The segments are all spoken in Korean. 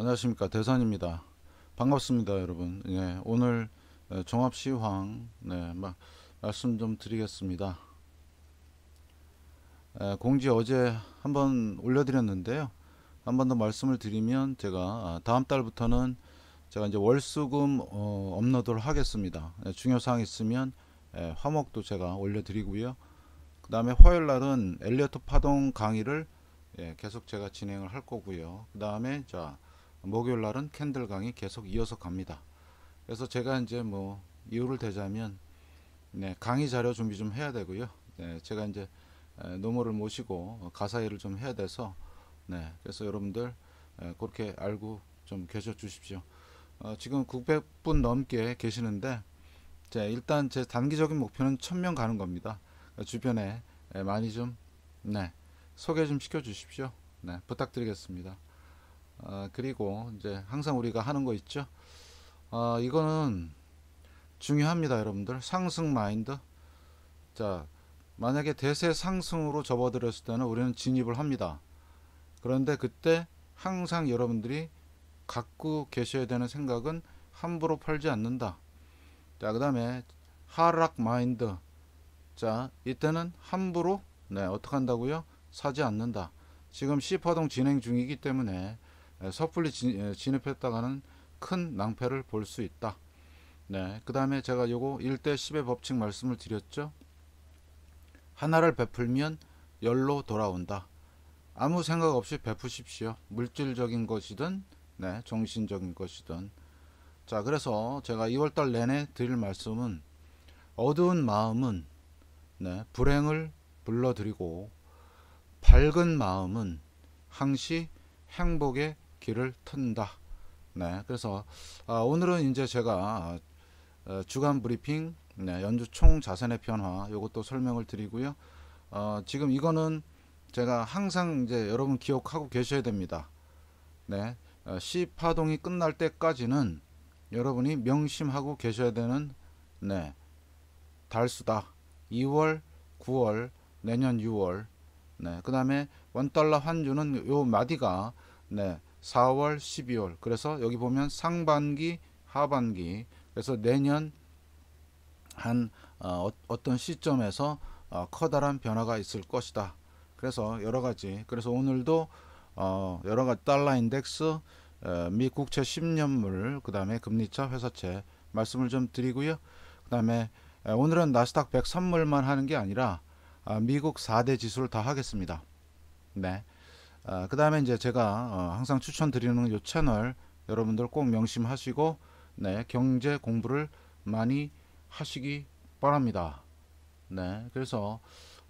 안녕하십니까 대산입니다 반갑습니다, 여러분. 예, 오늘 어, 종합 시황 네, 마, 말씀 좀 드리겠습니다. 예, 공지 어제 한번 올려드렸는데요. 한 번 더 말씀을 드리면 제가 아, 다음 달부터는 제가 이제 월수금 어, 업로드를 하겠습니다. 예, 중요 사항 있으면 예, 화목도 제가 올려드리고요. 그 다음에 화요일 날은 엘리어트 파동 강의를 예, 계속 제가 진행을 할 거고요. 그 다음에 자 목요일 날은 캔들 강이 계속 이어서 갑니다. 그래서 제가 이제 뭐 이유를 대자면 네, 강의 자료 준비 좀 해야 되고요. 네, 제가 이제 노모를 모시고 가사일을 좀 해야 돼서 네, 그래서 여러분들 그렇게 알고 좀 계셔 주십시오. 어, 지금 900분 넘게 계시는데 자, 일단 제 단기적인 목표는 1000명 가는 겁니다. 그러니까 주변에 많이 좀 네, 소개 좀 시켜 주십시오. 네, 부탁드리겠습니다. 어, 그리고 이제 항상 우리가 하는 거 있죠. 어, 이거는 중요합니다, 여러분들. 상승 마인드. 자, 만약에 대세 상승으로 접어들었을 때는 우리는 진입을 합니다. 그런데 그때 항상 여러분들이 갖고 계셔야 되는 생각은 함부로 팔지 않는다. 자, 그 다음에 하락 마인드. 자, 이때는 함부로 네, 어떻게 한다고요? 사지 않는다. 지금 시파동 진행 중이기 때문에 섣불리 진입했다가는 큰 낭패를 볼 수 있다. 네, 그 다음에 제가 요거 1대 10의 법칙 말씀을 드렸죠. 하나를 베풀면 열로 돌아온다. 아무 생각 없이 베푸십시오. 물질적인 것이든 네, 정신적인 것이든 자 그래서 제가 2월달 내내 드릴 말씀은 어두운 마음은 네, 불행을 불러들이고 밝은 마음은 항시 행복의 길을 튼다. 네, 그래서 아, 오늘은 이제 제가 어, 주간 브리핑 네, 연주 총 자산의 변화 이것도 설명을 드리고요. 어, 지금 이거는 제가 항상 이제 여러분 기억하고 계셔야 됩니다. 네, C 어, 파동이 끝날 때까지는 여러분이 명심하고 계셔야 되는 네 달수다. 2월, 9월, 내년 6월. 네, 그 다음에 원 달러 환주는 요 마디가 네 4월, 12월. 그래서 여기 보면 상반기, 하반기. 그래서 내년 한 어, 어 떤 시점에서 어, 커다란 변화가 있을 것이다. 그래서 여러 가지. 그래서 오늘도 어, 여러 가지 달러 인덱스, 어, 미 국채 10년물, 그다음에 금리차 회사채 말씀을 좀 드리고요. 그다음에 오늘은 나스닥 103물만 하는 게 아니라 아, 미국 4대 지수를 다 하겠습니다. 네. 아, 그 다음에 이제 제가 어, 항상 추천드리는 요 채널 여러분들 꼭 명심하시고 네 경제 공부를 많이 하시기 바랍니다. 네 그래서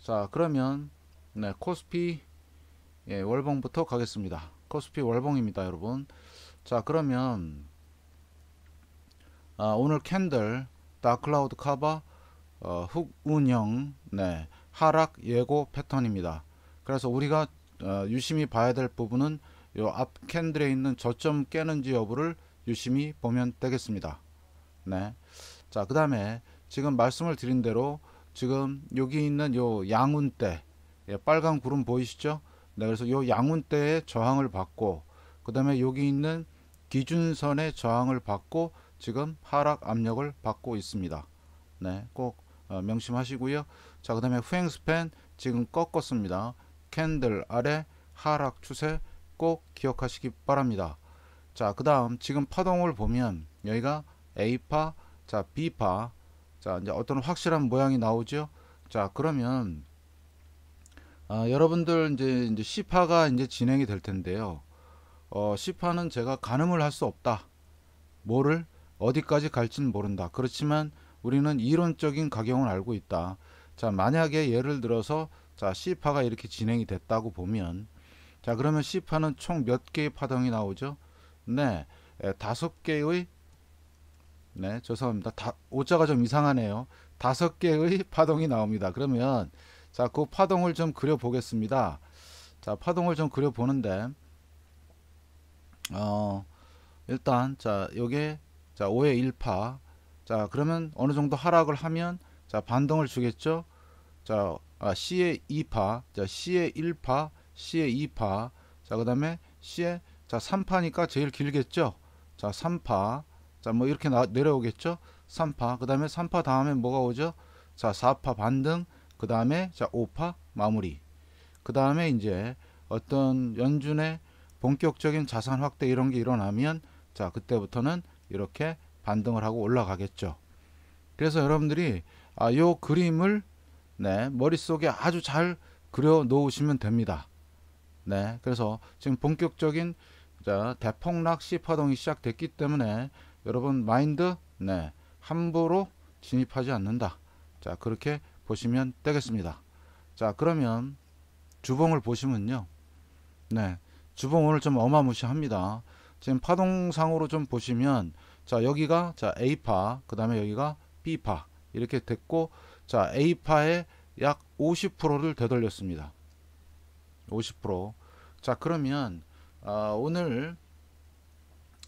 자 그러면 네 코스피 예, 월봉부터 가겠습니다. 코스피 월봉입니다 여러분. 자 그러면 아, 오늘 캔들 다클라우드 카바 어, 훅 운영 네 하락 예고 패턴입니다. 그래서 우리가 어, 유심히 봐야 될 부분은 요 앞 캔들에 있는 저점 깨는지 여부를 유심히 보면 되겠습니다. 네. 자, 그 다음에 지금 말씀을 드린 대로 지금 여기 있는 요 양운대 예, 빨간 구름 보이시죠? 네, 그래서 요 양운대에 저항을 받고 그 다음에 여기 있는 기준선의 저항을 받고 지금 하락 압력을 받고 있습니다. 네, 꼭 어, 명심하시고요. 자, 그 다음에 후행 스팬 지금 꺾었습니다. 캔들 아래 하락 추세 꼭 기억하시기 바랍니다. 자, 그 다음 지금 파동을 보면 여기가 A파, 자, B파, 자, 이제 어떤 확실한 모양이 나오죠? 자, 그러면 아, 여러분들 이제, 이제 C파가 이제 진행이 될 텐데요. 어, C파는 제가 가늠을 할 수 없다. 뭐를 어디까지 갈지는 모른다. 그렇지만 우리는 이론적인 가격을 알고 있다. 자, 만약에 예를 들어서 자, C파가 이렇게 진행이 됐다고 보면 자, 그러면 C파는 총 몇 개의 파동이 나오죠? 네, 다섯 개의 네, 죄송합니다. 다, 오자가 좀 이상하네요. 다섯 개의 파동이 나옵니다. 그러면 자, 그 파동을 좀 그려 보겠습니다. 자, 파동을 좀 그려 보는데 어, 일단 자, 요게 자, 5의 1파. 자, 그러면 어느 정도 하락을 하면 자, 반동을 주겠죠? 자, 아, C의 2파, 자, C의 1파, C의 2파, 자, 그 다음에 C의, 자, 3파니까 제일 길겠죠? 자, 3파, 자, 뭐 이렇게 나, 내려오겠죠? 3파, 그 다음에 3파 다음에 뭐가 오죠? 자, 4파 반등, 그 다음에 자, 5파 마무리. 그 다음에 이제 어떤 연준의 본격적인 자산 확대 이런 게 일어나면 자, 그때부터는 이렇게 반등을 하고 올라가겠죠. 그래서 여러분들이 아, 요 그림을 네, 머릿속에 아주 잘 그려 놓으시면 됩니다. 네, 그래서 지금 본격적인 자, 대폭락 시파동이 시작됐기 때문에 여러분 마인드 네, 함부로 진입하지 않는다. 자, 그렇게 보시면 되겠습니다. 자, 그러면 주봉을 보시면요. 네. 주봉 오늘 좀 어마무시합니다. 지금 파동상으로 좀 보시면 자, 여기가 자, A파, 그다음에 여기가 B파 이렇게 됐고 자, A파의 약 50%를 되돌렸습니다. 50%. 자, 그러면 어, 오늘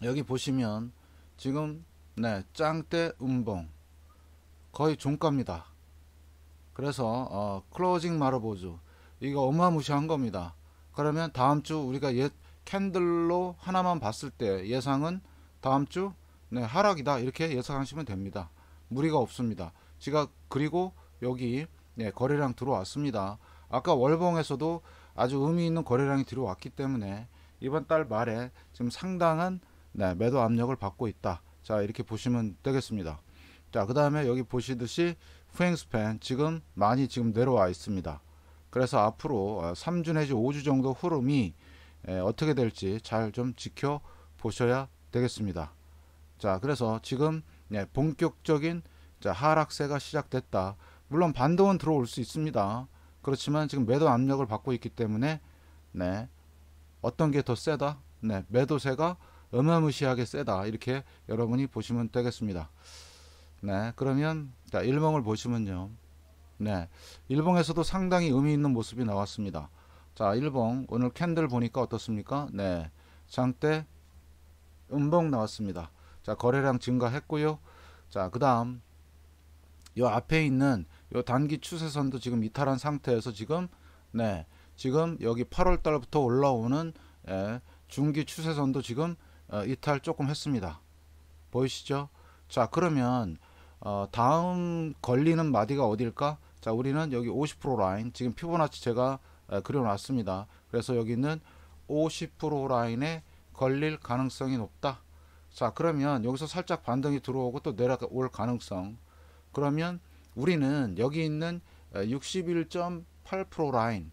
여기 보시면 지금 네, 짱대 음봉 거의 종가입니다. 그래서 어, 클로징 마르보즈 이거 어마무시한 겁니다. 그러면 다음 주 우리가 옛 캔들로 하나만 봤을 때 예상은 다음 주 네, 하락이다 이렇게 예상하시면 됩니다. 무리가 없습니다. 지각 그리고 여기 예, 거래량 들어왔습니다. 아까 월봉에서도 아주 의미 있는 거래량이 들어왔기 때문에 이번 달 말에 지금 상당한 네, 매도 압력을 받고 있다. 자 이렇게 보시면 되겠습니다. 자 그 다음에 여기 보시듯이 후행스팬 지금 많이 지금 내려와 있습니다. 그래서 앞으로 3주 어, 내지 5주 정도 흐름이 예, 어떻게 될지 잘 좀 지켜보셔야 되겠습니다. 자 그래서 지금 예, 본격적인 자, 하락세가 시작됐다. 물론 반동은 들어올 수 있습니다. 그렇지만 지금 매도 압력을 받고 있기 때문에 네. 어떤 게 더 세다? 네. 매도세가 어마무시하게 세다. 이렇게 여러분이 보시면 되겠습니다. 네. 그러면 자, 일봉을 보시면요. 네. 일봉에서도 상당히 의미 있는 모습이 나왔습니다. 자, 일봉 오늘 캔들 보니까 어떻습니까? 네. 장대 음봉 나왔습니다. 자, 거래량 증가했고요. 자, 그다음 요 앞에 있는 요 단기 추세선도 지금 이탈한 상태에서 지금 네 지금 여기 8월 달부터 올라오는 예, 중기 추세선도 지금 어, 이탈 조금 했습니다. 보이시죠? 자 그러면 어, 다음 걸리는 마디가 어딜까? 자 우리는 여기 50% 라인 지금 피보나치 제가 에, 그려놨습니다. 그래서 여기는 50% 라인에 걸릴 가능성이 높다. 자 그러면 여기서 살짝 반등이 들어오고 또 내려올 가능성 그러면 우리는 여기 있는 61.8% 어, 라인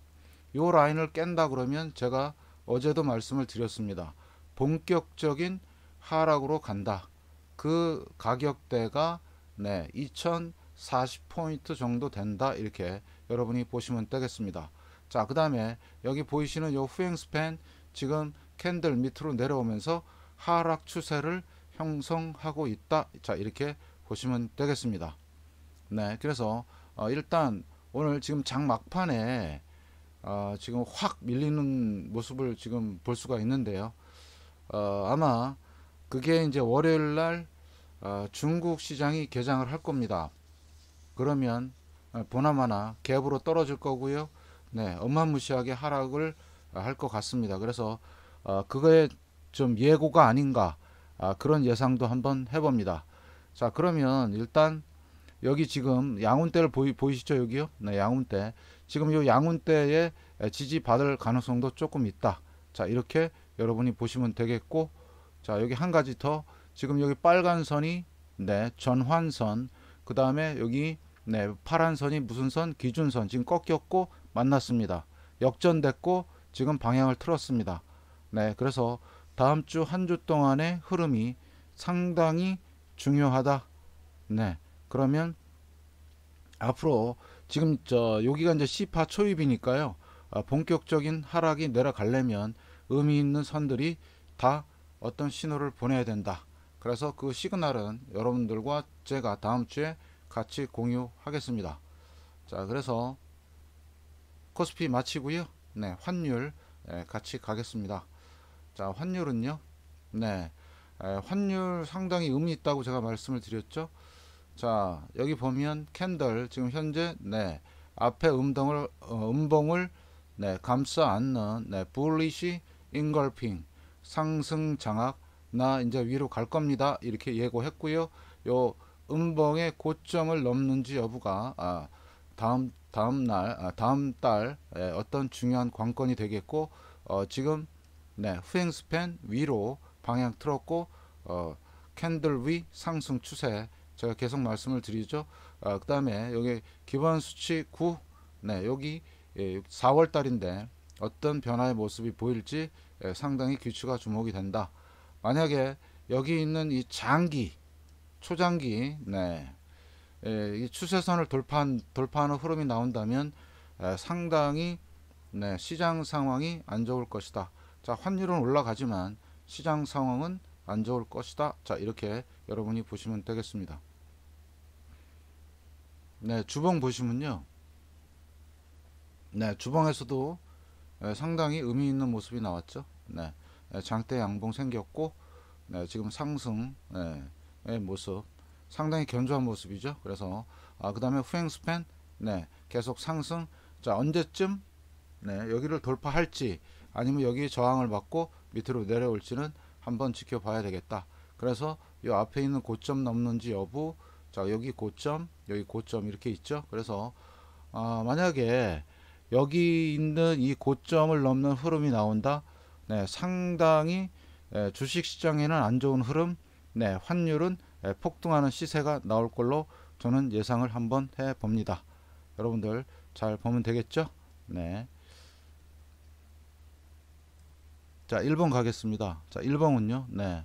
이 라인을 깬다 그러면 제가 어제도 말씀을 드렸습니다. 본격적인 하락으로 간다. 그 가격대가 네, 2040포인트 정도 된다. 이렇게 여러분이 보시면 되겠습니다. 자, 그 다음에 여기 보이시는 요 후행 스팬 지금 캔들 밑으로 내려오면서 하락 추세를 형성하고 있다. 자, 이렇게 보시면 되겠습니다. 네, 그래서 어, 일단 오늘 지금 장 막판에 어, 지금 확 밀리는 모습을 지금 볼 수가 있는데요. 어, 아마 그게 이제 월요일 날 어, 중국 시장이 개장을 할 겁니다. 그러면 어, 보나마나 갭으로 떨어질 거고요. 네, 엄마무시하게 하락을 할 것 같습니다. 그래서 어, 그거에 좀 예고가 아닌가 아, 그런 예상도 한번 해봅니다. 자 그러면 일단 여기 지금 양운대를 보이, 보이시죠 여기요? 네, 양운대. 지금 이 양운대에 지지 받을 가능성도 조금 있다. 자, 이렇게 여러분이 보시면 되겠고, 자, 여기 한 가지 더 지금 여기 빨간 선이 네 전환선, 그 다음에 여기 네 파란 선이 무슨 선? 기준선. 지금 꺾였고 만났습니다. 역전됐고 지금 방향을 틀었습니다. 네, 그래서 다음 주 한주 주 동안의 흐름이 상당히 중요하다. 네. 그러면 앞으로 지금 저 여기가 이제 시파 초입이니까요. 아, 본격적인 하락이 내려가려면 의미 있는 선들이 다 어떤 신호를 보내야 된다. 그래서 그 시그널은 여러분들과 제가 다음 주에 같이 공유하겠습니다. 자, 그래서 코스피 마치고요. 네, 환율 네, 같이 가겠습니다. 자, 환율은요. 네, 환율 상당히 의미 있다고 제가 말씀을 드렸죠. 자 여기 보면 캔들 지금 현재 네 앞에 음동을 어, 음봉을 네 감싸 안는 네 bullish engulfing 상승 장악 나 이제 위로 갈 겁니다 이렇게 예고했고요 요 음봉의 고점을 넘는지 여부가 아, 다음 다음 날 아, 다음 달 예, 어떤 중요한 관건이 되겠고 어, 지금 네 후행 스팬 위로 방향 틀었고 어, 캔들 위 상승 추세 제가 계속 말씀을 드리죠. 아, 그 다음에 여기 기본 수치 9, 네, 여기 4월 예, 달인데 어떤 변화의 모습이 보일지 예, 상당히 귀추가 주목이 된다. 만약에 여기 있는 이 장기, 초장기, 네, 예, 이 추세선을 돌파한, 돌파하는 흐름이 나온다면 아, 상당히 네, 시장 상황이 안 좋을 것이다. 자, 환율은 올라가지만 시장 상황은 안 좋을 것이다. 자, 이렇게 여러분이 보시면 되겠습니다. 네, 주방 보시면요. 네, 주방에서도 상당히 의미 있는 모습이 나왔죠. 네, 장대 양봉 생겼고, 네, 지금 상승의 네, 모습, 상당히 견조한 모습이죠. 그래서 아, 그 다음에 후행 스팬, 네, 계속 상승. 자, 언제쯤 네, 여기를 돌파할지 아니면 여기 저항을 받고 밑으로 내려올지는 한번 지켜봐야 되겠다. 그래서 이 앞에 있는 고점 넘는지 여부, 자 여기 고점, 여기 고점 이렇게 있죠 그래서 어, 만약에 여기 있는 이 고점을 넘는 흐름이 나온다 네, 상당히 예, 주식시장에는 안 좋은 흐름 네, 환율은 예, 폭등하는 시세가 나올 걸로 저는 예상을 한번 해 봅니다 여러분들 잘 보면 되겠죠 네. 자 1번 가겠습니다 자 1번은요 네.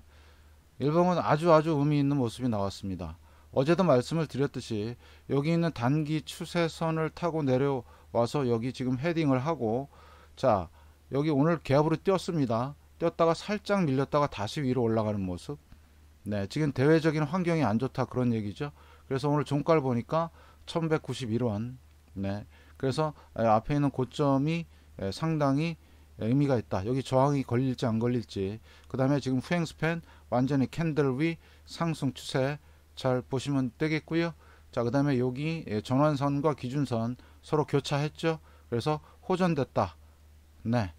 1번은 아주 아주 의미 있는 모습이 나왔습니다 어제도 말씀을 드렸듯이 여기 있는 단기 추세선을 타고 내려와서 여기 지금 헤딩을 하고 자 여기 오늘 개압으로 뛰었습니다. 뛰었다가 살짝 밀렸다가 다시 위로 올라가는 모습. 네, 지금 대외적인 환경이 안 좋다 그런 얘기죠. 그래서 오늘 종가를 보니까 1191원. 네. 그래서 앞에 있는 고점이 상당히 의미가 있다. 여기 저항이 걸릴지 안 걸릴지. 그 다음에 지금 후행스팬 완전히 캔들 위 상승 추세 잘 보시면 되겠고요. 자, 그 다음에 여기 예, 전환선과 기준선 서로 교차했죠. 그래서 호전됐다. 네.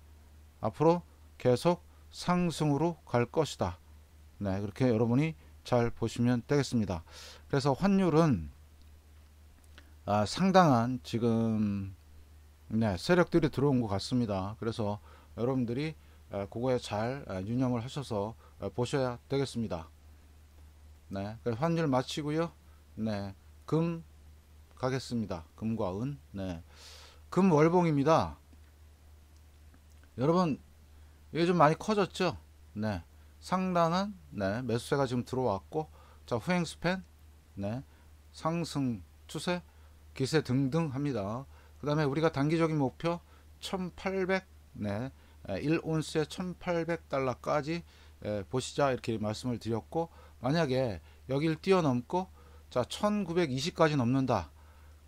앞으로 계속 상승으로 갈 것이다. 네. 그렇게 여러분이 잘 보시면 되겠습니다. 그래서 환율은 아, 상당한 지금 네, 세력들이 들어온 것 같습니다. 그래서 여러분들이 아, 그거에 잘 아, 유념을 하셔서 아, 보셔야 되겠습니다. 네. 그래서 환율 마치고요. 네. 금 가겠습니다. 금과 은. 네. 금 월봉입니다. 여러분 이게 좀 많이 커졌죠? 네. 상단은 네, 매수세가 지금 들어왔고 자, 후행 스팬 네. 상승 추세 기세 등등 합니다. 그다음에 우리가 단기적인 목표 1800 네. 1온스에 1800달러까지 보시자 이렇게 말씀을 드렸고 만약에 여길 뛰어넘고 자 1920까지 넘는다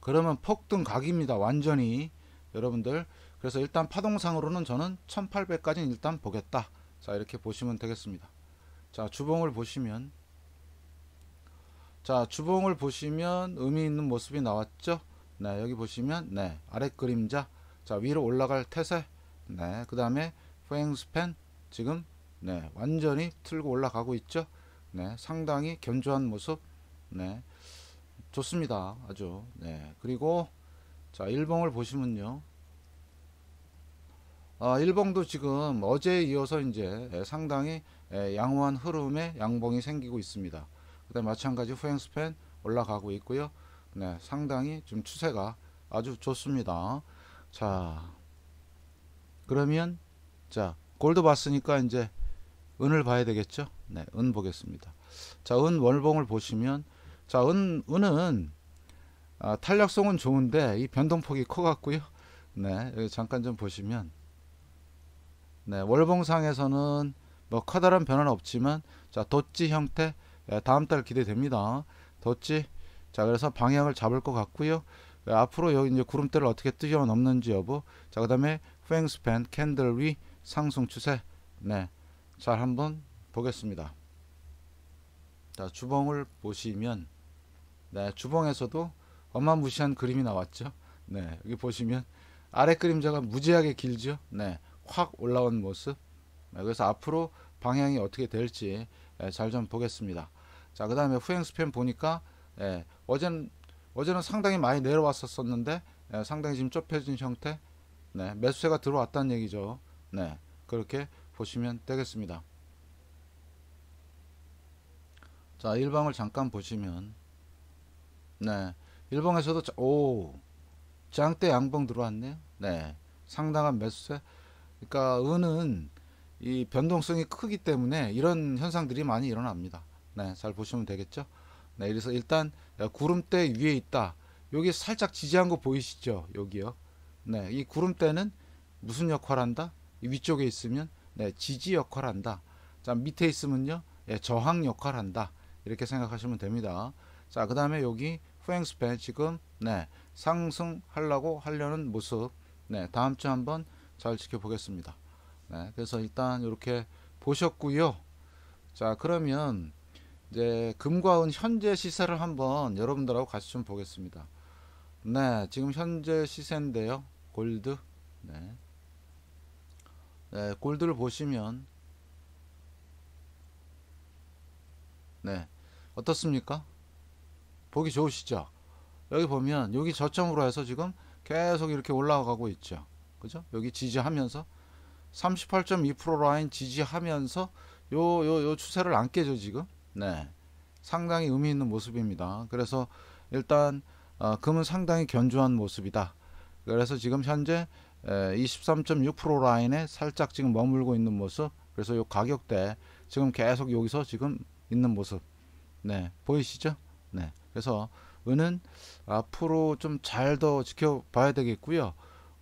그러면 폭등 각입니다 완전히 여러분들 그래서 일단 파동상으로는 저는 1 8 0 0까지 일단 보겠다 자 이렇게 보시면 되겠습니다 자 주봉을 보시면 자 주봉을 보시면 의미 있는 모습이 나왔죠 네 여기 보시면 네 아래 그림자 자 위로 올라갈 태세 네 그 다음에 포행스팬 지금 네 완전히 틀고 올라가고 있죠 네, 상당히 견조한 모습, 네, 좋습니다. 아주, 네. 그리고, 자, 일봉을 보시면요. 아, 일봉도 지금 어제에 이어서 이제 상당히 예, 양호한 흐름의 양봉이 생기고 있습니다. 그다음 마찬가지 후행스팬 올라가고 있고요. 네, 상당히 좀 추세가 아주 좋습니다. 자, 그러면 자 골드 봤으니까 이제 은을 봐야 되겠죠? 네, 은 보겠습니다. 자, 은 월봉을 보시면 자, 은 은은 아, 탄력성은 좋은데 이 변동폭이 커 갖고요. 네, 여기 잠깐 좀 보시면 네, 월봉상에서는 뭐 커다란 변화는 없지만 자, 도찌 형태 예, 다음 달 기대됩니다. 도찌 자, 그래서 방향을 잡을 것 같고요. 예, 앞으로 여기 이제 구름대를 어떻게 뛰어넘는지 여부. 자, 그다음에 횡스팬 캔들 위 상승 추세. 네. 잘 한번 보겠습니다. 자, 주봉을 보시면 네, 주봉에서도 어마무시한 그림이 나왔죠. 네, 여기 보시면 아래 그림자가 무지하게 길죠. 네, 확 올라온 모습. 네, 그래서 앞으로 방향이 어떻게 될지 네, 예, 잘좀 보겠습니다. 자, 그 다음에 후행 스팸 보니까 네, 어젠, 어제는 상당히 많이 내려왔었는데 네, 예, 상당히 지금 좁혀진 형태 네, 매수세가 들어왔다는 얘기죠. 네, 그렇게 보시면 되겠습니다. 자, 1방을 잠깐 보시면 네. 1방에서도 오 장대 양봉 들어왔네요. 네. 상당한 매수세. 그러니까 은은 이 변동성이 크기 때문에 이런 현상들이 많이 일어납니다. 네, 잘 보시면 되겠죠. 네, 그래서 일단 구름대 위에 있다. 여기 살짝 지지한 거 보이시죠? 여기요. 네, 이 구름대는 무슨 역할을 한다? 위쪽에 있으면 네, 지지 역할을 한다. 자, 밑에 있으면요. 예, 저항 역할을 한다. 이렇게 생각하시면 됩니다. 자, 그 다음에 여기 후행스팬 지금 네, 상승하려고 하려는 모습 네, 다음 주 한번 잘 지켜보겠습니다. 네, 그래서 일단 이렇게 보셨고요. 자, 그러면 이제 금과 은 현재 시세를 한번 여러분들하고 같이 좀 보겠습니다. 네, 지금 현재 시세인데요. 골드. 네. 네, 골드를 보시면 네 어떻습니까? 보기 좋으시죠? 여기 보면 여기 저점으로 해서 지금 계속 이렇게 올라가고 있죠. 그죠? 여기 지지하면서 38.2% 라인 지지하면서 요 요 요 추세를 안 깨죠 지금. 네, 상당히 의미 있는 모습입니다. 그래서 일단 어, 금은 상당히 견조한 모습이다. 그래서 지금 현재 23.6% 라인에 살짝 지금 머물고 있는 모습 그래서 요 가격대 지금 계속 여기서 지금 있는 모습 네 보이시죠 네 그래서 은은 앞으로 좀 잘 더 지켜봐야 되겠고요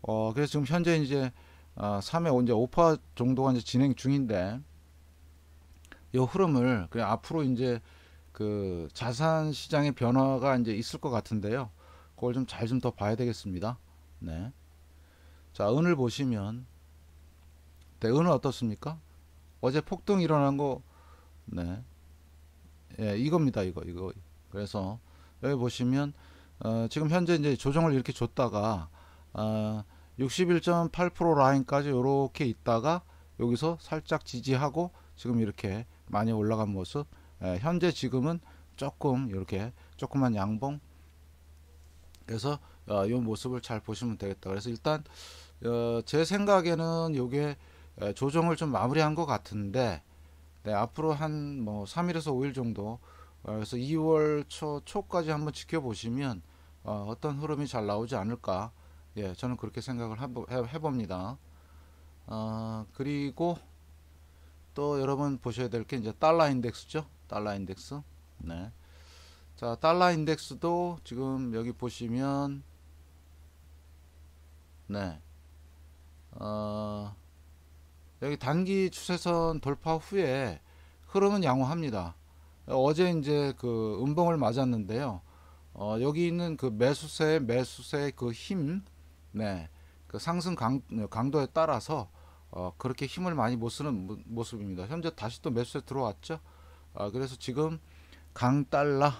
어 그래서 지금 현재 이제 어, 아, 3회 이제 5파 정도가 이제 진행 중인데 요 흐름을 그냥 앞으로 이제 그 자산 시장의 변화가 이제 있을 것 같은데요 그걸 좀 잘 좀 더 봐야 되겠습니다 네. 자, 은을 보시면 네, 은은 어떻습니까? 어제 폭등 일어난 거 네. 예, 이겁니다. 이거 이거. 그래서 여기 보시면 어, 지금 현재 이제 조정을 이렇게 줬다가 어, 61.8% 라인까지 이렇게 있다가 여기서 살짝 지지하고 지금 이렇게 많이 올라간 모습 예, 현재 지금은 조금 이렇게 조그만 양봉 그래서 어, 이 모습을 잘 보시면 되겠다 그래서 일단 어, 제 생각에는 이게 조정을 좀 마무리한 것 같은데 네, 앞으로 한 뭐 3일에서 5일 정도 어, 그래서 2월 초 초까지 한번 지켜보시면 어, 어떤 흐름이 잘 나오지 않을까 예 저는 그렇게 생각을 해, 봅니다 어, 그리고 또 여러분 보셔야 될 게 이제 달러 인덱스죠 달러 인덱스 네. 자 달러 인덱스도 지금 여기 보시면 네 어, 여기 단기 추세선 돌파 후에 흐름은 양호합니다. 어제 이제 그 음봉을 맞았는데요. 어, 여기 있는 그 매수세 매수세 그 힘, 네, 그 상승 강, 강도에 따라서 어, 그렇게 힘을 많이 못 쓰는 모습입니다. 현재 다시 또 매수세 들어왔죠. 아, 그래서 지금 강달러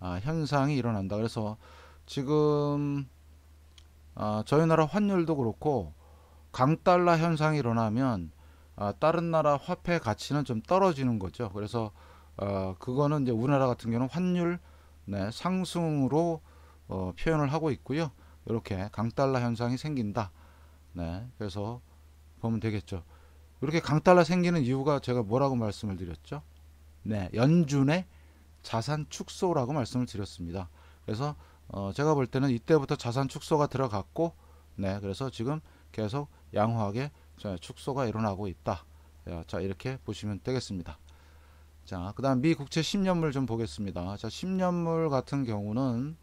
아, 현상이 일어난다. 그래서 지금 아, 저희 나라 환율도 그렇고 강달러 현상이 일어나면 어, 다른 나라 화폐 가치는 좀 떨어지는 거죠. 그래서 어, 그거는 이제 우리나라 같은 경우는 환율 네, 상승으로 어, 표현을 하고 있고요. 이렇게 강달러 현상이 생긴다. 네, 그래서 보면 되겠죠. 이렇게 강달러 생기는 이유가 제가 뭐라고 말씀을 드렸죠? 네, 연준의 자산 축소라고 말씀을 드렸습니다. 그래서 어, 제가 볼 때는 이때부터 자산 축소가 들어갔고, 네, 그래서 지금 계속 양호하게 축소가 일어나고 있다. 예, 자 이렇게 보시면 되겠습니다. 자, 그 다음 미 국채 10년물 좀 보겠습니다. 자, 10년물 같은 경우는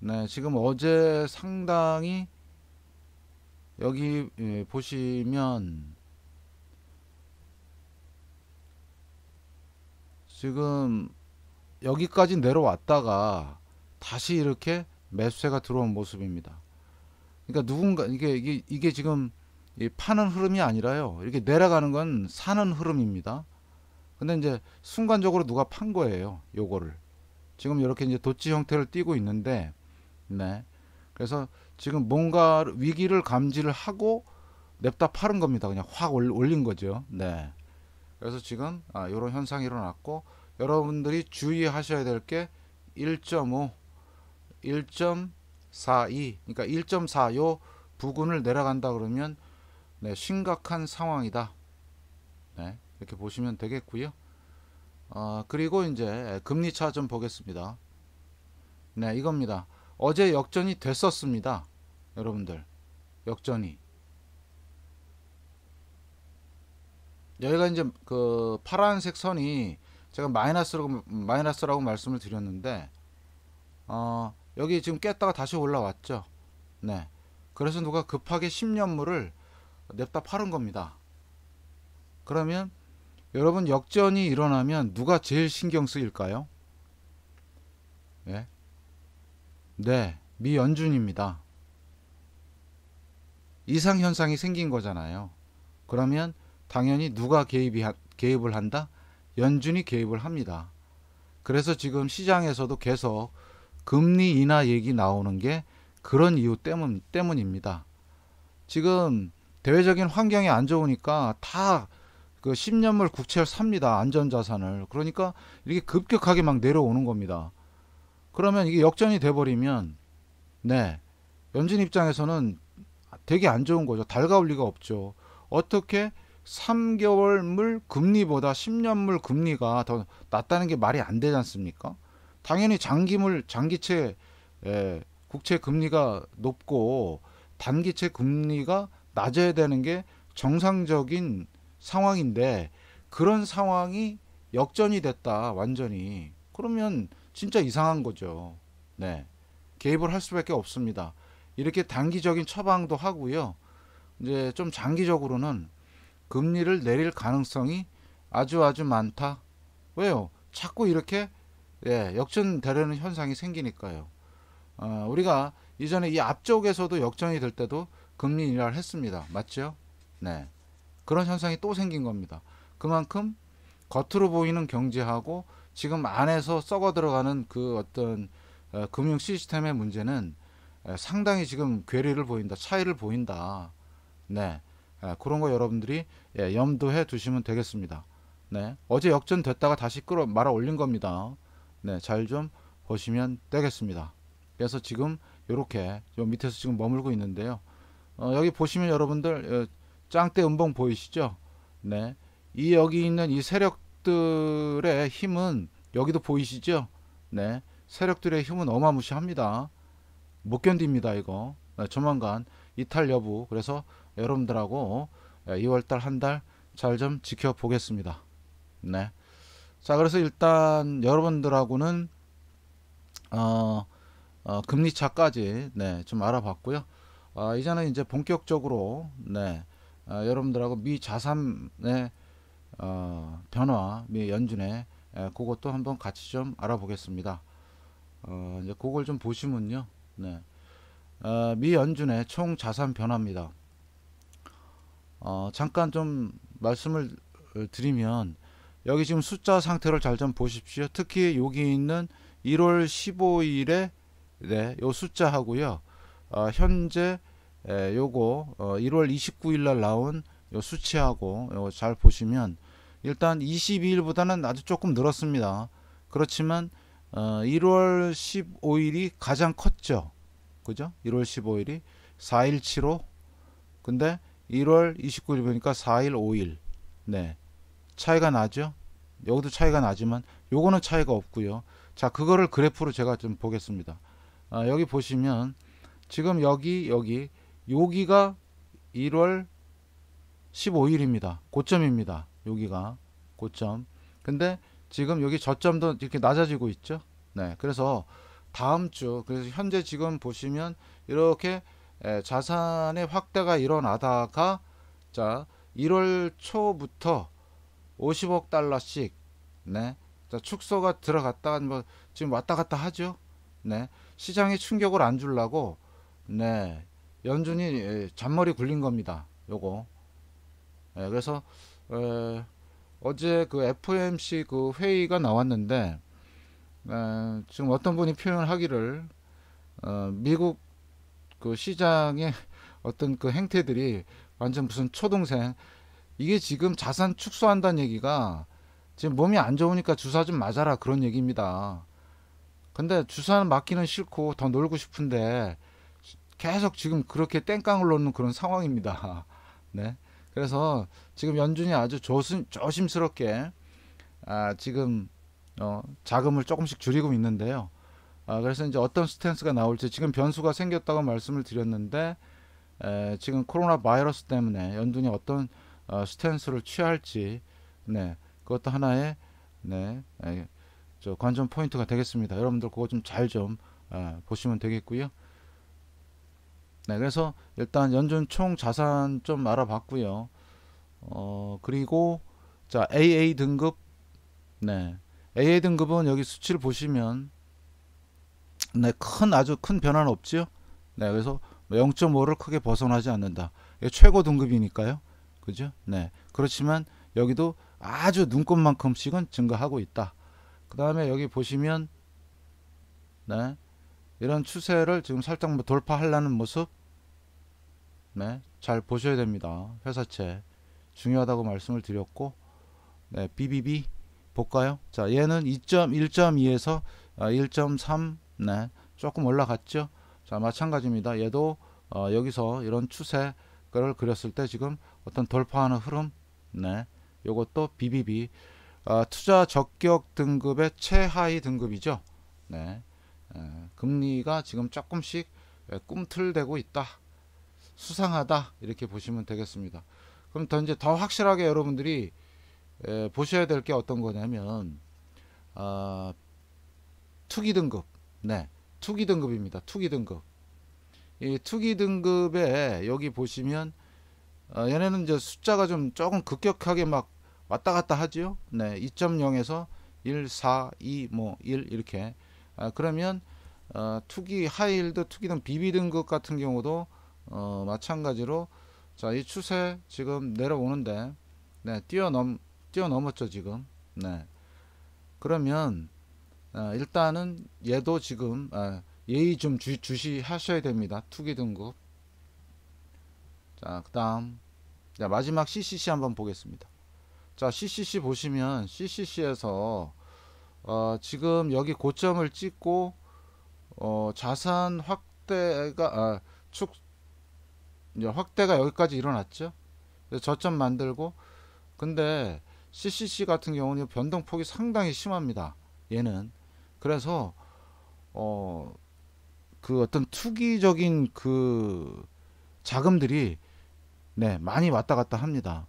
네, 지금 어제 상당히 여기 예, 보시면 지금 여기까지 내려왔다가 다시 이렇게 매수세가 들어온 모습입니다. 그러니까 누군가 이게 이게, 이게 지금 이 파는 흐름이 아니라요. 이렇게 내려가는 건 사는 흐름입니다. 근데 이제 순간적으로 누가 판 거예요. 요거를. 지금 이렇게 이제 도치 형태를 띄고 있는데 네. 그래서 지금 뭔가 위기를 감지를 하고 냅다 파는 겁니다. 그냥 확 올린 거죠. 네. 그래서 지금 아, 이런 현상이 일어났고 여러분들이 주의하셔야 될 게 1.5, 1.5 42 그러니까 1.4 요 부근을 내려간다 그러면 네, 심각한 상황이다. 네, 이렇게 보시면 되겠고요. 어, 그리고 이제 금리 차 좀 보겠습니다. 네, 이겁니다. 어제 역전이 됐었습니다. 여러분들. 역전이. 여기가 이제 그 파란색 선이 제가 마이너스라고 마이너스라고 말씀을 드렸는데 어 여기 지금 깼다가 다시 올라왔죠. 네. 그래서 누가 급하게 10년물을 냅다 팔은 겁니다. 그러면 여러분 역전이 일어나면 누가 제일 신경 쓰일까요? 네. 네. 미연준입니다. 이상 현상이 생긴 거잖아요. 그러면 당연히 누가 개입이 개입을 한다? 연준이 개입을 합니다. 그래서 지금 시장에서도 계속 금리 인하 얘기 나오는 게 그런 이유 때문 때문입니다. 지금 대외적인 환경이 안 좋으니까 다 그 10년물 국채를 삽니다. 안전자산을. 그러니까 이렇게 급격하게 막 내려오는 겁니다. 그러면 이게 역전이 돼버리면 네 연준 입장에서는 되게 안 좋은 거죠. 달가울 리가 없죠. 어떻게 3개월물 금리보다 10년물 금리가 더 낮다는 게 말이 안 되지 않습니까? 당연히 장기물 장기채 예, 국채 금리가 높고 단기채 금리가 낮아야 되는 게 정상적인 상황인데 그런 상황이 역전이 됐다 완전히 그러면 진짜 이상한 거죠. 네 개입을 할 수밖에 없습니다. 이렇게 단기적인 처방도 하고요. 이제 좀 장기적으로는 금리를 내릴 가능성이 아주 아주 많다. 왜요? 자꾸 이렇게 예, 역전되려는 현상이 생기니까요. 어, 우리가 이전에 이 앞쪽에서도 역전이 될 때도 금리 인하를 했습니다. 맞죠? 네. 그런 현상이 또 생긴 겁니다. 그만큼 겉으로 보이는 경제하고 지금 안에서 썩어 들어가는 그 어떤 어, 금융 시스템의 문제는 상당히 지금 괴리를 보인다. 차이를 보인다. 네. 그런 거 여러분들이 예, 염두해 두시면 되겠습니다. 네. 어제 역전됐다가 다시 끌어 말아 올린 겁니다. 네, 잘 좀 보시면 되겠습니다. 그래서 지금 이렇게 요 밑에서 지금 머물고 있는데요. 어, 여기 보시면 여러분들 어, 짱대 은봉 보이시죠? 네. 이 여기 있는 이 세력들의 힘은 여기도 보이시죠? 네. 세력들의 힘은 어마무시합니다. 못 견딥니다, 이거. 네, 조만간 이탈 여부. 그래서 여러분들하고 2월달 예, 한달 잘 좀 지켜보겠습니다. 네. 자, 그래서 일단 여러분들하고는 어, 어 금리 차까지 네, 좀 알아봤고요. 아, 어, 이제는 이제 본격적으로 네, 어, 여러분들하고 미 자산의 네, 어, 변화, 미 연준의 예, 그것도 한번 같이 좀 알아보겠습니다. 어, 이제 그걸 좀 보시면요. 네. 어, 미 연준의 총 자산 변화입니다. 어, 잠깐 좀 말씀을 어, 드리면 여기 지금 숫자 상태를 잘 좀 보십시오. 특히 여기 있는 1월 15일에 네, 요 숫자하고요. 어, 현재 에, 요거 어, 1월 29일 날 나온 요 수치하고 요거 잘 보시면 일단 22일보다는 아주 조금 늘었습니다. 그렇지만 어, 1월 15일이 가장 컸죠. 그죠? 1월 15일이 4일 치로 근데 1월 29일 보니까 4일 5일. 네. 차이가 나죠. 여기도 차이가 나지만 요거는 차이가 없고요. 자, 그거를 그래프로 제가 좀 보겠습니다. 아, 여기 보시면 지금 여기 여기 여기가 1월 15일입니다. 고점입니다. 여기가 고점. 근데 지금 여기 저점도 이렇게 낮아지고 있죠. 네. 그래서 다음 주 그래서 현재 지금 보시면 이렇게 자산의 확대가 일어나다가 자 1월 초부터 50억 달러씩 네. 자, 축소가 들어갔다뭐 지금 왔다 갔다 하죠. 네. 시장에 충격을 안 주려고 네. 연준이 예, 잔머리 굴린 겁니다. 요거. 네, 그래서 에, 어제 그 FOMC 그 회의가 나왔는데 에, 지금 어떤 분이 표현을 하기를 어, 미국 그 시장의 어떤 그 행태들이 완전 무슨 초동생 이게 지금 자산 축소한다는 얘기가 지금 몸이 안 좋으니까 주사 좀 맞아라 그런 얘기입니다. 근데 주사는 맞기는 싫고 더 놀고 싶은데 계속 지금 그렇게 땡깡을 놓는 그런 상황입니다. 네. 그래서 지금 연준이 아주 조심, 조심스럽게 아, 지금 어, 자금을 조금씩 줄이고 있는데요. 아, 그래서 이제 어떤 스탠스가 나올지 지금 변수가 생겼다고 말씀을 드렸는데 에, 지금 코로나 바이러스 때문에 연준이 어떤 어, 스탠스를 취할지 네 그것도 하나의 네, 저 관전 포인트가 되겠습니다. 여러분들 그거 좀 잘좀 좀, 어, 보시면 되겠고요. 네, 그래서 일단 연준 총 자산 좀 알아봤고요. 어, 그리고 자 AA 등급, 네, AA 등급은 여기 수치를 보시면 네, 큰 아주 큰 변화는 없지요. 네, 그래서 0.5를 크게 벗어나지 않는다. 최고 등급이니까요. 그죠? 네. 그렇지만 여기도 아주 눈곱만큼씩은 증가하고 있다. 그 다음에 여기 보시면 네. 이런 추세를 지금 살짝 뭐 돌파하려는 모습 네. 잘 보셔야 됩니다. 회사채 중요하다고 말씀을 드렸고 네. BBB 볼까요? 자, 얘는 2.1.2에서 1.3 아, 네. 조금 올라갔죠? 자, 마찬가지입니다. 얘도 어, 여기서 이런 추세 그걸 그렸을 때 지금 어떤 돌파하는 흐름 네 요것도 BBB 아, 투자 적격 등급의 최하위 등급이죠 네 에, 금리가 지금 조금씩 에, 꿈틀대고 있다 수상하다 이렇게 보시면 되겠습니다 그럼 더 이제 더 확실하게 여러분들이 에, 보셔야 될 게 어떤 거냐면 아, 투기 등급 네 투기 등급입니다 투기 등급 이 투기 등급에 여기 보시면 어, 얘네는 이제 숫자가 좀 조금 급격하게 막 왔다 갔다 하지요. 네, 2.0에서 1, 4, 2, 뭐1 이렇게. 아, 그러면 어, 투기 하이힐드, 투기 등 비비 등급 같은 경우도 어, 마찬가지로 자, 이 추세 지금 내려오는데 네, 뛰어넘 뛰어넘었죠, 지금. 네. 그러면 어, 일단은 얘도 지금 아, 예의 좀 주, 주시하셔야 됩니다. 투기 등급. 자, 그 다음. 자, 마지막 CCC 한번 보겠습니다. 자, CCC 보시면 CCC에서 어, 지금 여기 고점을 찍고 어, 자산 확대가 아, 축 이제 확대가 여기까지 일어났죠. 저점 만들고 근데 CCC 같은 경우는 변동폭이 상당히 심합니다. 얘는 그래서 어그 어떤 투기적인 그 자금들이 네, 많이 왔다 갔다 합니다.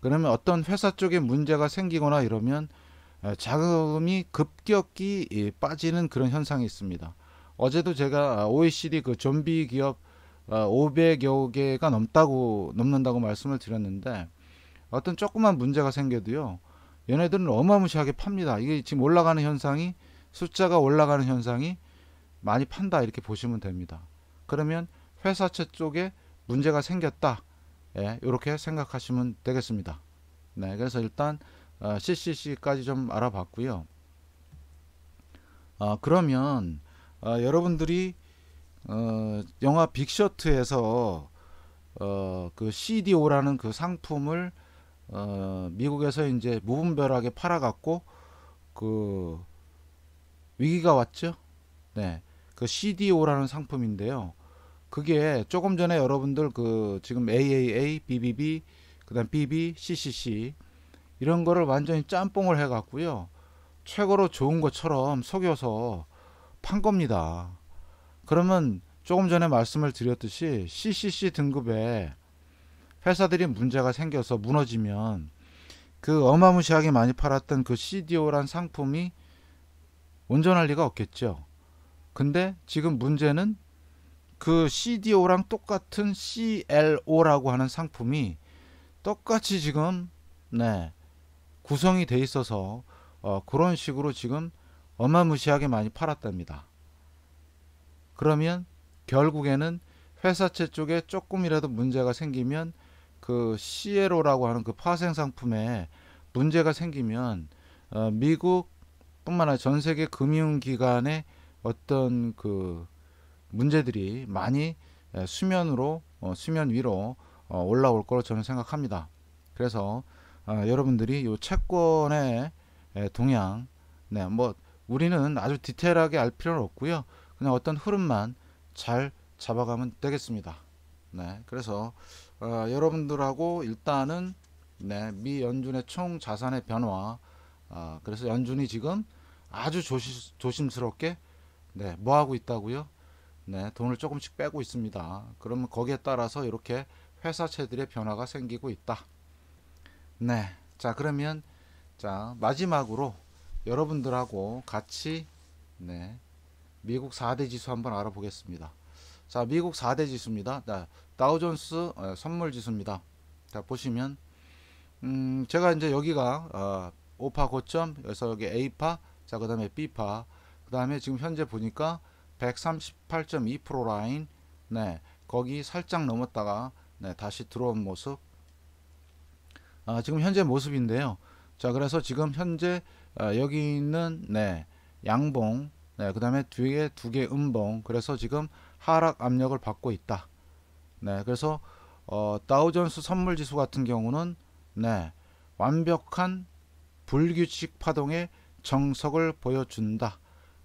그러면 어떤 회사 쪽에 문제가 생기거나 이러면 자금이 급격히 빠지는 그런 현상이 있습니다. 어제도 제가 OECD 아, 그 좀비 기업 500여 아, 개가 넘다고 넘는다고 말씀을 드렸는데 어떤 조그만 문제가 생겨도요. 얘네들은 어마무시하게 팝니다. 이게 지금 올라가는 현상이 숫자가 올라가는 현상이 많이 판다 이렇게 보시면 됩니다. 그러면 회사채 쪽에 문제가 생겼다 예, 이렇게 생각하시면 되겠습니다. 네, 그래서 일단 어, CCC까지 좀 알아봤고요. 어, 그러면 어, 여러분들이 어, 영화 빅셔트에서 어, 그 CDO라는 그 상품을 어, 미국에서 이제 무분별하게 팔아갖고 그 위기가 왔죠. 네, 그 CDO라는 상품인데요. 그게 조금 전에 여러분들 그 지금 AAA, BBB, 그다음 BB, CCC 이런 거를 완전히 짬뽕을 해갖고요. 최고로 좋은 것처럼 속여서 판 겁니다. 그러면 조금 전에 말씀을 드렸듯이 CCC 등급에 회사들이 문제가 생겨서 무너지면 그 어마무시하게 많이 팔았던 그 CDO란 상품이 온전할 리가 없겠죠. 근데 지금 문제는 그 CDO랑 똑같은 CLO라고 하는 상품이 똑같이 지금 네 구성이 돼 있어서 어, 그런 식으로 지금 어마무시하게 많이 팔았답니다. 그러면 결국에는 회사채 쪽에 조금이라도 문제가 생기면 그 CLO라고 하는 그 파생 상품에 문제가 생기면 어, 미국뿐만 아니라 전 세계 금융기관의 어떤 그 문제들이 많이 예, 수면으로 어, 수면 위로 어, 올라올 거로 저는 생각합니다. 그래서 아, 여러분들이 이 채권의 예, 동향, 네, 뭐 우리는 아주 디테일하게 알 필요는 없고요. 그냥 어떤 흐름만 잘 잡아가면 되겠습니다. 네, 그래서 어, 여러분들하고 일단은 네, 미 연준의 총 자산의 변화, 어, 그래서 연준이 지금 아주 조심, 조심스럽게 네, 뭐 하고 있다고요? 네, 돈을 조금씩 빼고 있습니다. 그러면 거기에 따라서 이렇게 회사채들의 변화가 생기고 있다. 네. 자, 그러면 자, 마지막으로 여러분들하고 같이 네. 미국 4대 지수 한번 알아보겠습니다. 자, 미국 4대 지수입니다. 네, 다우존스 어, 선물 지수입니다. 자, 보시면 음, 제가 이제 여기가 어, 5파 고점, 여기서 여기 A파, 자, 그다음에 B파 그 다음에 지금 현재 보니까 138.2% 라인 네 거기 살짝 넘었다가 네, 다시 들어온 모습 아, 지금 현재 모습인데요 자 그래서 지금 현재 아, 여기 있는 네 양봉 네, 그 다음에 뒤에 두 개 음봉 그래서 지금 하락 압력을 받고 있다 네 그래서 어, 다우존스 선물지수 같은 경우는 네 완벽한 불규칙 파동의 정석을 보여준다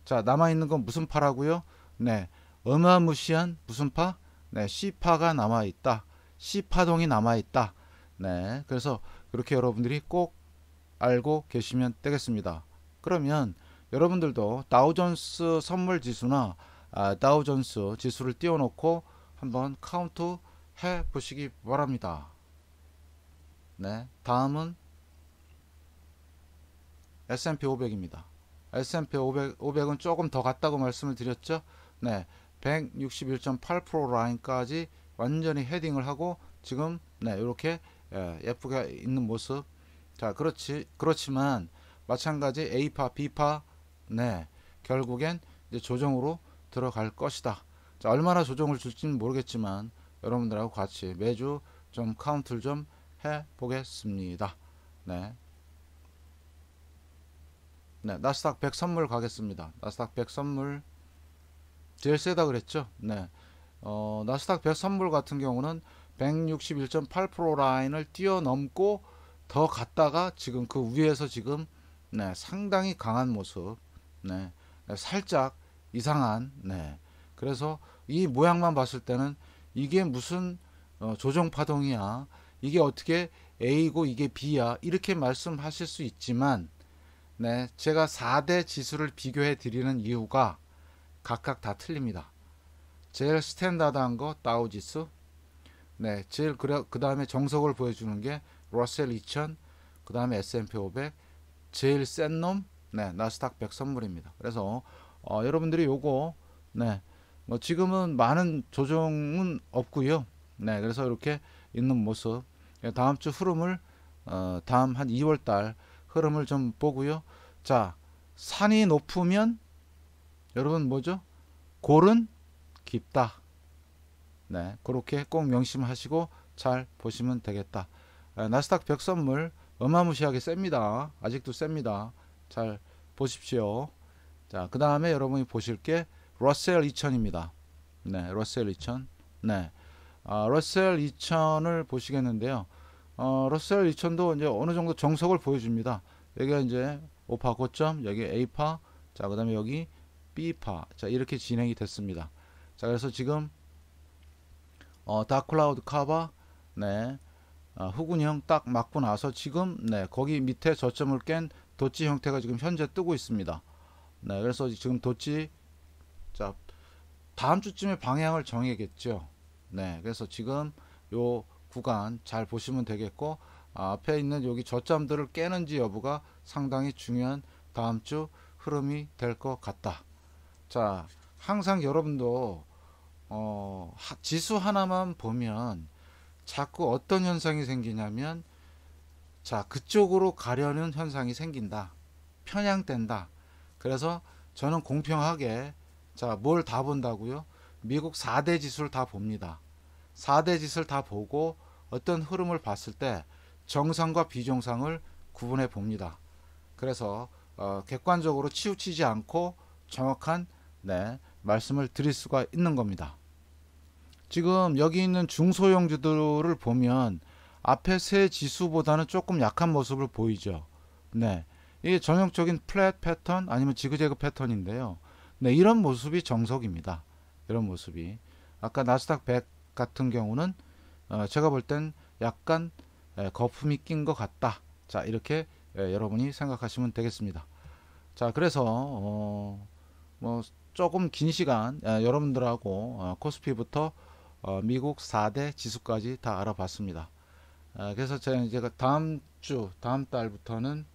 자, 남아있는 건 무슨 파라고요? 네, 어마무시한 무슨 파? 네, C파가 남아있다. C파동이 남아있다. 네, 그래서 그렇게 여러분들이 꼭 알고 계시면 되겠습니다. 그러면 여러분들도 다우존스 선물 지수나 아, 다우존스 지수를 띄워놓고 한번 카운트 해 보시기 바랍니다. 네, 다음은 S&P 500입니다. S&P 500, 500은 조금 더 갔다고 말씀을 드렸죠. 네, 161.8% 라인까지 완전히 헤딩을 하고 지금 네, 이렇게 예, 쁘게 있는 모습. 자, 그렇지 그렇지만 마찬가지 A파, B파 네, 결국엔 이제 조정으로 들어갈 것이다. 자, 얼마나 조정을 줄지는 모르겠지만 여러분들하고 같이 매주 좀 카운트를 좀 해 보겠습니다. 네. 네, 나스닥 100 선물 가겠습니다. 나스닥 100 선물 제일 세다 그랬죠? 네. 어, 나스닥 100 선물 같은 경우는 161.8% 라인을 뛰어넘고 더 갔다가 지금 그 위에서 지금 네, 상당히 강한 모습. 네. 살짝 이상한 네. 그래서 이 모양만 봤을 때는 이게 무슨 어, 조정 파동이야. 이게 어떻게 A고 이게 B야. 이렇게 말씀하실 수 있지만 네, 제가 4대 지수를 비교해 드리는 이유가 각각 다 틀립니다. 제일 스탠다드한 거 다우 지수. 네, 제일 그 다음에 정석을 보여주는 게 러셀 2000, 그 다음에 S&P 500, 제일 센 놈, 네, 나스닥 100 선물입니다. 그래서 어, 여러분들이 요거, 네, 뭐 지금은 많은 조정은 없고요. 네, 그래서 이렇게 있는 모습, 예, 다음 주 흐름을 어, 다음 한 2월 달 흐름을 좀 보고요. 자, 산이 높으면 여러분 뭐죠? 골은 깊다. 네, 그렇게 꼭 명심하시고 잘 보시면 되겠다. 나스닥 벽선물 어마무시하게 셉니다. 아직도 셉니다. 잘 보십시오. 자, 그 다음에 여러분이 보실 게 러셀 2000입니다. 네, 러셀 2000. 네, 아, 러셀 2000을 보시겠는데요. 어, 러셀 2000도 이제 어느 정도 정석을 보여줍니다. 여기가 이제 5파 고점, 여기 A파, 자, 그 다음에 여기 B파. 자, 이렇게 진행이 됐습니다. 자, 그래서 지금, 어, 다클라우드 카바, 네, 어, 후군형 딱 맞고 나서 지금, 네, 거기 밑에 저점을 깬도찌 형태가 지금 현재 뜨고 있습니다. 네, 그래서 지금 도찌 자, 다음 주쯤에 방향을 정해겠죠. 네, 그래서 지금 요 구간 잘 보시면 되겠고 아, 앞에 있는 여기 저점들을 깨는지 여부가 상당히 중요한 다음 주 흐름이 될 것 같다. 자, 항상 여러분도 어, 지수 하나만 보면 자꾸 어떤 현상이 생기냐면 자, 그쪽으로 가려는 현상이 생긴다. 편향된다. 그래서 저는 공평하게 자, 뭘 다 본다고요? 미국 4대 지수를 다 봅니다. 4대 지수를 다 보고 어떤 흐름을 봤을 때 정상과 비정상을 구분해 봅니다. 그래서 어, 객관적으로 치우치지 않고 정확한 네, 말씀을 드릴 수가 있는 겁니다. 지금 여기 있는 중소형주들을 보면 앞에 세 지수보다는 조금 약한 모습을 보이죠. 네. 이게 전형적인 플랫 패턴 아니면 지그재그 패턴인데요. 네, 이런 모습이 정석입니다. 이런 모습이. 아까 나스닥 100 같은 경우는 어, 제가 볼 땐 약간 거품이 낀 것 같다. 자 이렇게 여러분이 생각하시면 되겠습니다. 자 그래서 어, 뭐 조금 긴 시간 여러분들하고 어, 코스피부터 어, 미국 4대 지수까지 다 알아봤습니다. 그래서 제가 다음 주 다음 달부터는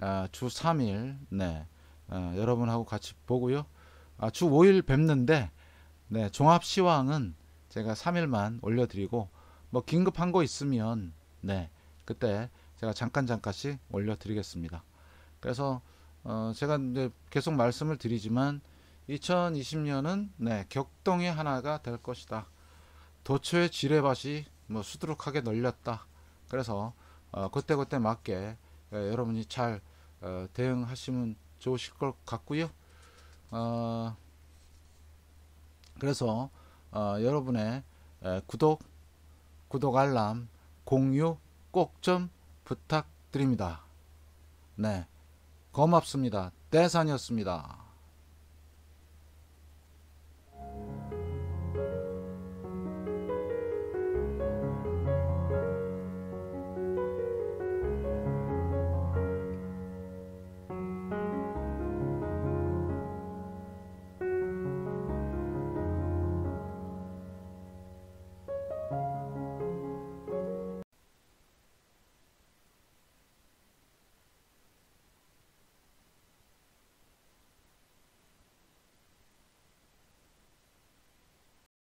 아, 주 3일 네 여러분하고 같이 보고요. 아, 주 5일 뵙는데 네 종합 시황은 제가 3일만 올려드리고 뭐 긴급한 거 있으면 네 그때 제가 잠깐 잠깐씩 올려드리겠습니다. 그래서 어 제가 이제 계속 말씀을 드리지만 2020년은 네 격동의 하나가 될 것이다. 도처의 지뢰밭이 뭐 수두룩하게 널렸다. 그래서 어 그때 그때 맞게 예, 여러분이 잘어 대응하시면 좋으실 것 같고요. 어, 그래서 어, 여러분의 구독, 구독 알람 공유 꼭 좀 부탁드립니다. 네 고맙습니다. 대산이었습니다.